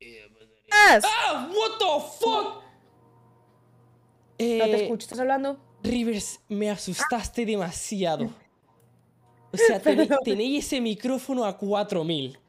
Pues, ¡Ah! ¡What the fuck! no te eh, escucho, estás hablando. Rivers, me asustaste demasiado. O sea, tenéis ese micrófono a 4000.